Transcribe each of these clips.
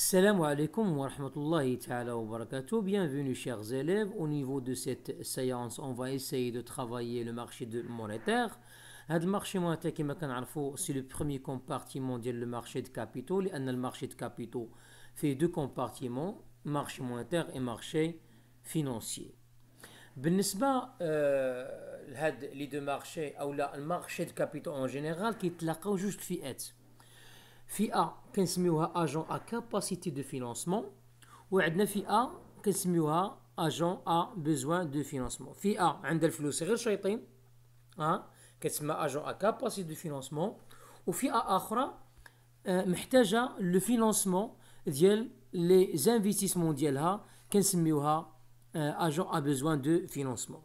Salam alaikum wa rahmatullahi ta'ala wa barakatuh. Bienvenue, chers élèves. Au niveau de cette séance, on va essayer de travailler le marché monétaire. Le marché monétaire, c'est le premier compartiment du marché de capitaux. Le marché de capitaux fait deux compartiments marché monétaire et marché financier. Euh, les deux marchés, le marché de capitaux en général, qui est juste fait. Fi a quinze millions a à capacité de financement ou fi a quinze millions a besoin de financement. Fi a dans le flux régulier, hein? Quinze millions agents à capacité de financement ou fi a autre, mépitage le financement diel les investissements diel a quinze millions agents a besoin de financement.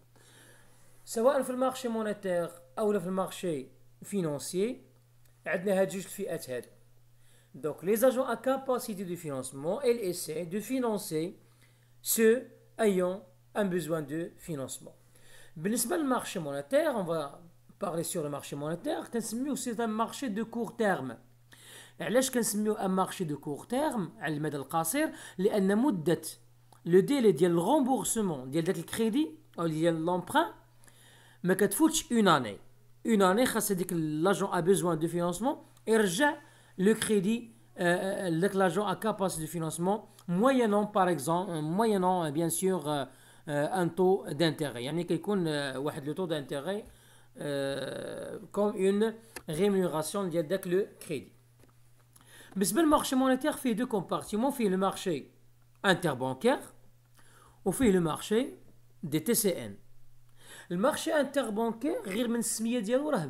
Soit en fin de marché monétaire, ou le marché financier, il y a déjà des fiats hein? Donc, les agents à capacité de financement, ils essaient de financer ceux ayant un besoin de financement. mais le marché monétaire. On va parler sur le marché monétaire. c'est un marché de court terme. un marché de court terme, il met de les dette Le délai de remboursement, de crédit ou de l'emprunt, mais être une année. Une année, c'est-à-dire que l'agent a besoin de financement. Il rejette le crédit euh, que a capacité de financement, moyennant par exemple, euh, moyennant euh, bien sûr euh, un taux d'intérêt. يعني كيكون واحد le taux d'intérêt comme une rémunération de le crédit. le marché monétaire fait deux compartiments, fait le marché interbancaire fait le marché des TCN. le marché interbancaire من y ديالو راه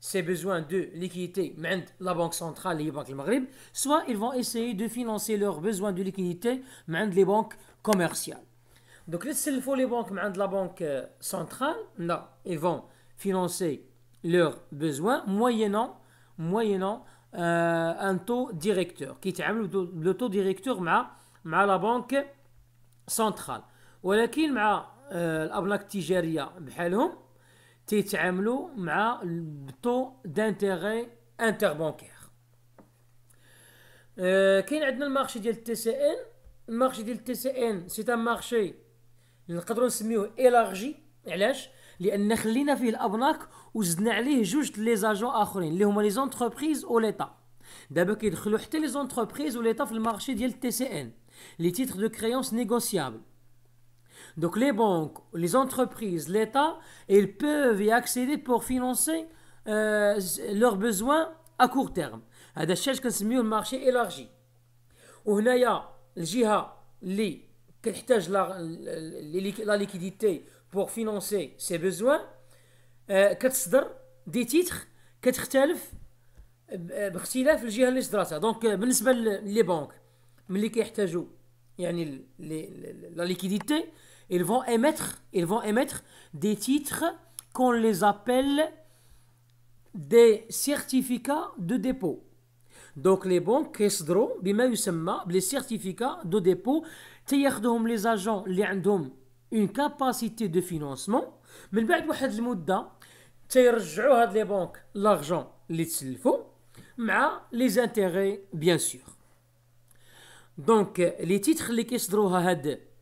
ces besoins de liquidité la Banque centrale et les banques du Maghreb, soit ils vont essayer de financer leurs besoins de liquidité les banques commerciales. Donc, s'il faut les banques de la Banque euh, centrale, non, ils vont financer leurs besoins moyennant, moyennant euh, un taux directeur, qui est le taux directeur m'a la Banque centrale. ولكن مع تيتعاملوا مع الطو دانتيغي انتربونكير أه كاين عندنا المارشي ديال التي سي ان المارشي ديال التي سي ان سي ان مارشي نقدروا نسميوه الارجي علاش لان خلينا فيه الابناك وزدنا عليه جوج لي زاجون اخرين اللي هما لي زونتربريز و ليطا دابا كيدخلوا حتى لي زونتربريز و ليطا في المارشي ديال التي سي ان لي تيتر دو كريونس نيغوسيابل Donc les banques, les entreprises, l'État, ils peuvent y accéder pour financer euh, leurs besoins à court terme. C'est ce qu'on appelle le marché élargi. Et là, il y a le l'IA qui a la liquidité pour financer ses besoins, qui euh, a des titres, qui a باختلاف الجهه اللي صدراتها دونك بالنسبه للي Donc, ملي كيحتاجوا يعني la liquidité ils vont émettre, ils vont émettre des titres qu'on les appelle des certificats de dépôt. Donc les banques les certificats de dépôt les agents qui عندهم une capacité de financement mais بعد واحد المده mouda faut mais banques l'argent bien sûr مع les titres sûr. sûr. les titres, titres qu'ils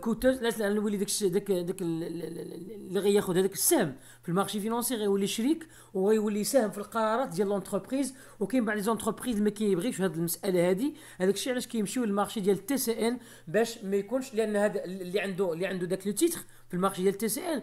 كوتوز لا نولي داك داك داك اللي غياخذ هذاك السهم في المارشي فينونسي غيولي شريك وغيولي يساهم في القرارات ديال لونتربريز وكاين بعض لونتربريز ما كيبغيش هذه المساله هذه هذاك الشيء علاش كيمشيو للمارشي ديال التي سي ان باش ما يكونش لان هذا اللي عنده اللي عنده داك لو تيتر في المارشي ديال التي سي ان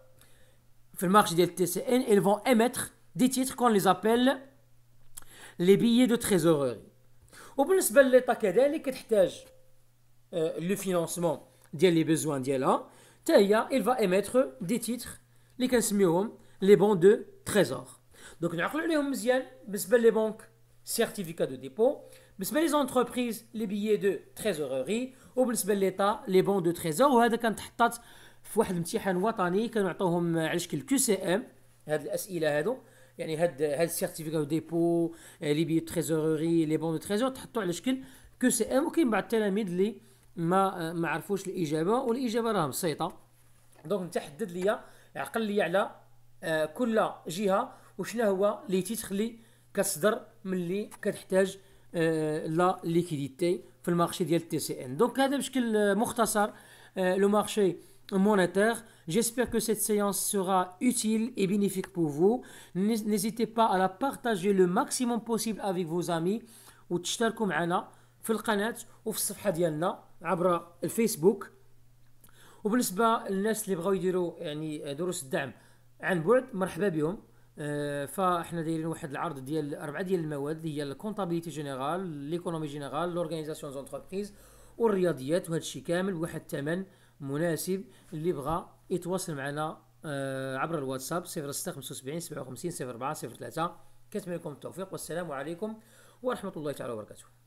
le marché des TCN, ils vont émettre des titres qu'on les appelle les billets de trésorerie. Au plus, ben, l'État qui a euh, le financement des besoins hein? il va émettre des titres, les les bons de trésor. Donc, ben, ben, les banques, certificats de dépôt, les entreprises, les billets de trésorerie, au plus, l'État, les bons de trésor, ou في واحد الامتحان وطني كانوا عطوهم على شكل كيو سي ام هاد الاسئله هادو يعني هاد هاد السيرتيفيكا ديبو آه، لي بي تريزوري لي بون دو تريزور تحطو على شكل كيو سي ام وكاين بعض التلاميذ اللي ما آه، ما عرفوش الاجابه والاجابه راه بسيطه دونك انت حدد ليا عقل ليا على آه، كل جهه وشنو هو لي تيتخ اللي كصدر ملي كتحتاج لا ليكيديتي في المارشي ديال التي سي ان دونك هذا بشكل مختصر لو مارشي monétaire. J'espère que cette séance sera utile et bénéfique pour vous. N'hésitez pas à la partager le maximum possible avec vos amis ou وتشتركوا معنا في القناة وفي الصفحة ديالنا عبر الفيسبوك وبالنسبة للناس اللي بغاو يديروا يعني دروس الدعم عن بعد مرحبا بهم فاحنا دايرين واحد العرض ديال اربعه ديال المواد اللي هي الكونتابيليتي جينيرال ليكونومي جينيرال لورغانيزاسيون زونتربريز والرياضيات وهذا الشيء كامل بواحد الثمن مناسب اللي بغى يتواصل معنا آه، عبر الواتساب 0675 57 04 03 كنتمنى لكم التوفيق والسلام عليكم ورحمه الله تعالى وبركاته